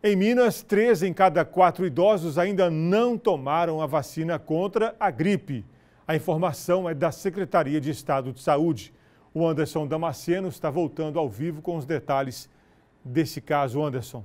Em Minas, três em cada quatro idosos ainda não tomaram a vacina contra a gripe. A informação é da Secretaria de Estado de Saúde. O Anderson Damasceno está voltando ao vivo com os detalhes desse caso. Anderson.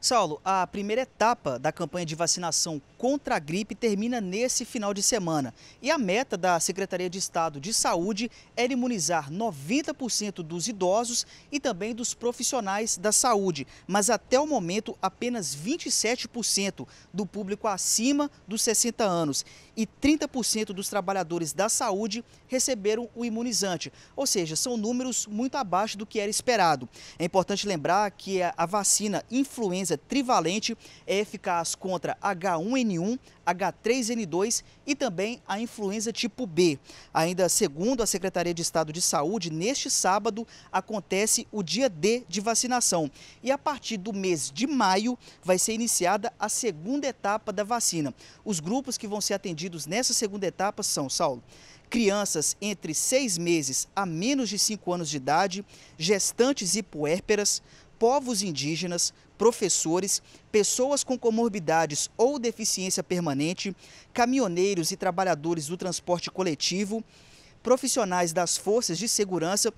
Saulo, a primeira etapa da campanha de vacinação contra a gripe termina nesse final de semana. E a meta da Secretaria de Estado de Saúde é imunizar 90% dos idosos e também dos profissionais da saúde. Mas até o momento, apenas 27% do público acima dos 60 anos e 30% dos trabalhadores da saúde receberam o imunizante. Ou seja, são números muito abaixo do que era esperado. É importante lembrar que a vacina influenza trivalente é eficaz contra H1N1, H3N2 e também a influenza tipo B. Ainda segundo a Secretaria de Estado de Saúde, neste sábado acontece o dia D de vacinação. E a partir do mês de maio vai ser iniciada a segunda etapa da vacina. Os grupos que vão ser atendidos atendidos nessa segunda etapa são, Saulo, crianças entre seis meses a menos de cinco anos de idade, gestantes e puérperas, povos indígenas, professores, pessoas com comorbidades ou deficiência permanente, caminhoneiros e trabalhadores do transporte coletivo, profissionais das forças de segurança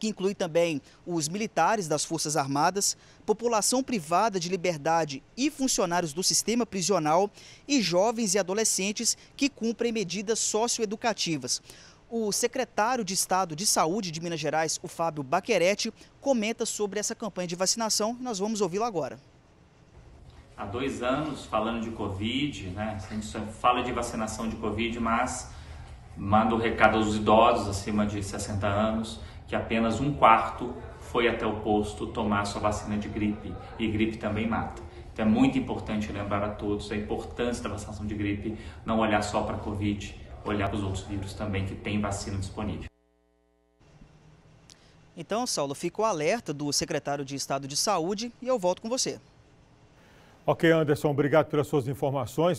que inclui também os militares das Forças Armadas, população privada de liberdade e funcionários do sistema prisional e jovens e adolescentes que cumprem medidas socioeducativas. O secretário de Estado de Saúde de Minas Gerais, o Fábio Baquerete, comenta sobre essa campanha de vacinação. Nós vamos ouvi-lo agora. Há dois anos falando de Covid, né? A gente fala de vacinação de Covid, mas manda o um recado aos idosos acima de 60 anos, que apenas um quarto foi até o posto tomar sua vacina de gripe, e gripe também mata. Então é muito importante lembrar a todos a importância da vacinação de gripe, não olhar só para a Covid, olhar para os outros vírus também que tem vacina disponível. Então, Saulo, fico alerta do secretário de Estado de Saúde e eu volto com você. Ok, Anderson, obrigado pelas suas informações.